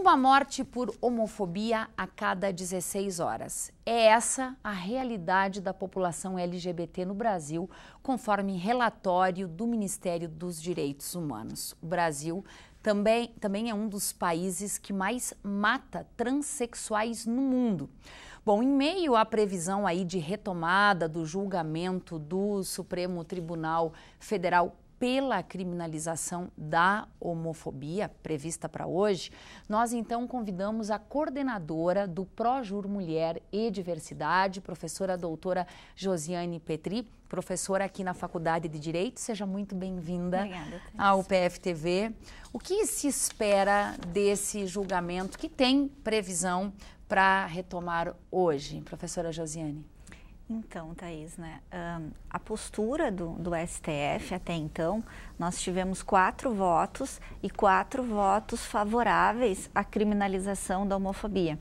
Uma morte por homofobia a cada 16 horas. É essa a realidade da população LGBT no Brasil, conforme relatório do Ministério dos Direitos Humanos. O Brasil também, também é um dos países que mais mata transexuais no mundo. Bom, em meio à previsão aí de retomada do julgamento do Supremo Tribunal Federal pela criminalização da homofobia prevista para hoje, nós então convidamos a coordenadora do Projur Mulher e Diversidade, professora doutora Josiane Petri, professora aqui na Faculdade de Direito. Seja muito bem-vinda ao PFTV. O que se espera desse julgamento que tem previsão para retomar hoje, professora Josiane? Então, Thaís, né, um, a postura do, do, STF até então, nós tivemos quatro votos e quatro votos favoráveis à criminalização da homofobia.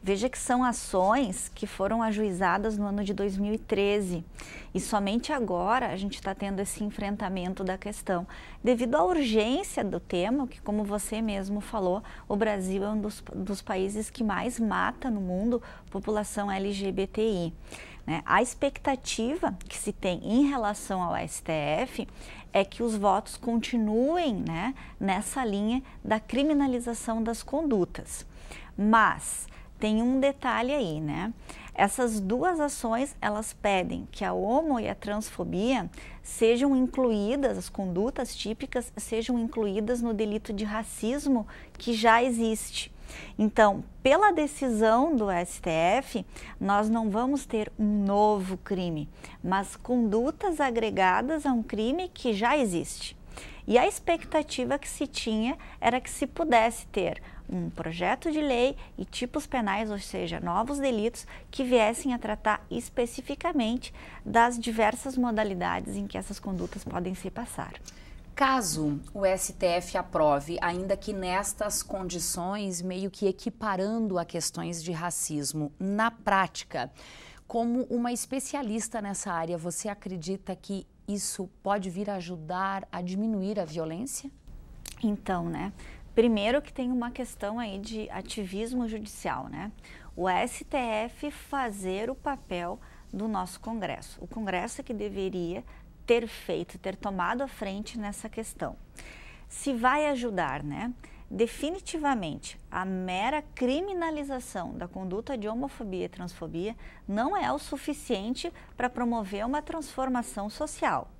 Veja que são ações que foram ajuizadas no ano de 2013 e somente agora a gente está tendo esse enfrentamento da questão, devido à urgência do tema, que, como você mesmo falou, o Brasil é um dos, dos países que mais mata no mundo população LGBTI. Né? A expectativa que se tem em relação ao STF é que os votos continuem né, nessa linha da criminalização das condutas. Mas tem um detalhe aí, né? Essas duas ações, elas pedem que a homo e a transfobia sejam incluídas, as condutas típicas sejam incluídas no delito de racismo que já existe. Então, pela decisão do STF, nós não vamos ter um novo crime, mas condutas agregadas a um crime que já existe. E a expectativa que se tinha era que se pudesse ter um projeto de lei e tipos penais, ou seja, novos delitos que viessem a tratar especificamente das diversas modalidades em que essas condutas podem se passar. Caso o STF aprove, ainda que nestas condições, meio que equiparando a questões de racismo na prática, como uma especialista nessa área, você acredita que isso pode vir a ajudar a diminuir a violência? Então, né? Primeiro que tem uma questão aí de ativismo judicial, né? O STF fazer o papel do nosso Congresso. O Congresso é que deveria ter feito, ter tomado a frente nessa questão. Se vai ajudar, né? Definitivamente, a mera criminalização da conduta de homofobia e transfobia não é o suficiente para promover uma transformação social.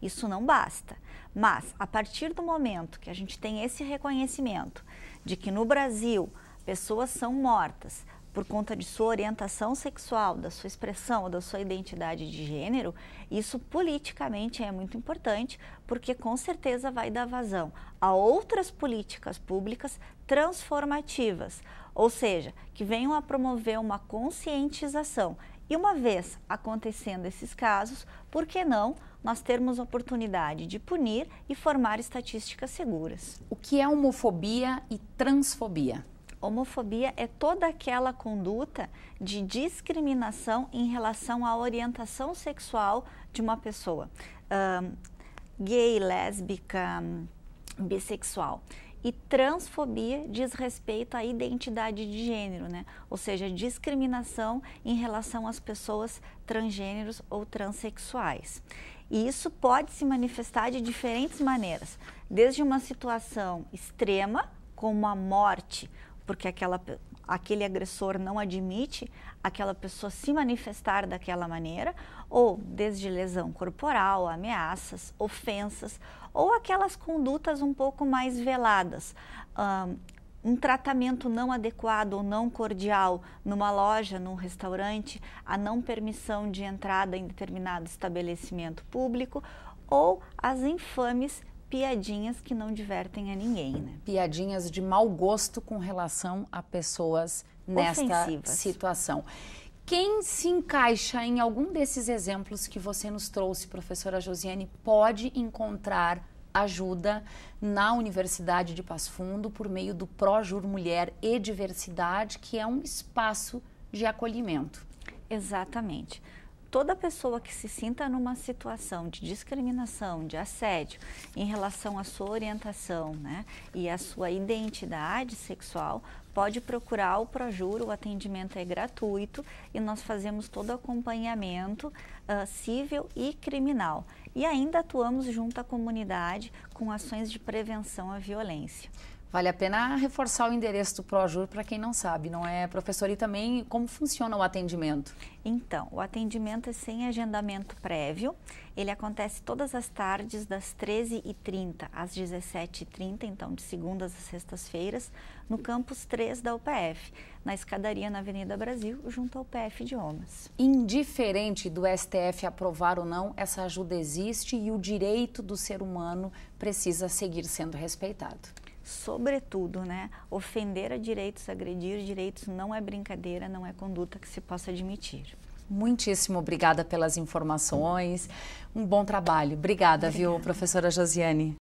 Isso não basta. Mas, a partir do momento que a gente tem esse reconhecimento de que no Brasil pessoas são mortas por conta de sua orientação sexual, da sua expressão, da sua identidade de gênero, isso politicamente é muito importante, porque com certeza vai dar vazão a outras políticas públicas transformativas, ou seja, que venham a promover uma conscientização. E uma vez acontecendo esses casos, por que não nós termos oportunidade de punir e formar estatísticas seguras? O que é homofobia e transfobia? Homofobia é toda aquela conduta de discriminação em relação à orientação sexual de uma pessoa, um, gay, lésbica, bissexual. E transfobia diz respeito à identidade de gênero, né? ou seja, discriminação em relação às pessoas transgêneros ou transexuais. E isso pode se manifestar de diferentes maneiras, desde uma situação extrema, como a morte porque aquela, aquele agressor não admite aquela pessoa se manifestar daquela maneira, ou desde lesão corporal, ameaças, ofensas, ou aquelas condutas um pouco mais veladas. Um, um tratamento não adequado ou não cordial numa loja, num restaurante, a não permissão de entrada em determinado estabelecimento público ou as infames piadinhas que não divertem a ninguém, né? Piadinhas de mau gosto com relação a pessoas nesta Ofensivas. situação. Quem se encaixa em algum desses exemplos que você nos trouxe, professora Josiane, pode encontrar ajuda na Universidade de Passo Fundo por meio do Projur Mulher e Diversidade, que é um espaço de acolhimento. Exatamente toda pessoa que se sinta numa situação de discriminação, de assédio em relação à sua orientação né, e à sua identidade sexual pode procurar o Projuro, o atendimento é gratuito e nós fazemos todo acompanhamento uh, civil e criminal. E ainda atuamos junto à comunidade com ações de prevenção à violência. Vale a pena reforçar o endereço do Projur para quem não sabe, não é, professor? E também como funciona o atendimento? Então, o atendimento é sem agendamento prévio. Ele acontece todas as tardes, das 13h30 às 17h30, então de segundas a sextas-feiras, no campus 3 da UPF, na escadaria na Avenida Brasil, junto ao PF de Omas. Indiferente do STF aprovar ou não, essa ajuda existe e o direito do ser humano precisa seguir sendo respeitado sobretudo, né, ofender a direitos, agredir direitos não é brincadeira, não é conduta que se possa admitir. Muitíssimo obrigada pelas informações. Um bom trabalho. Obrigada, obrigada. viu, professora Josiane?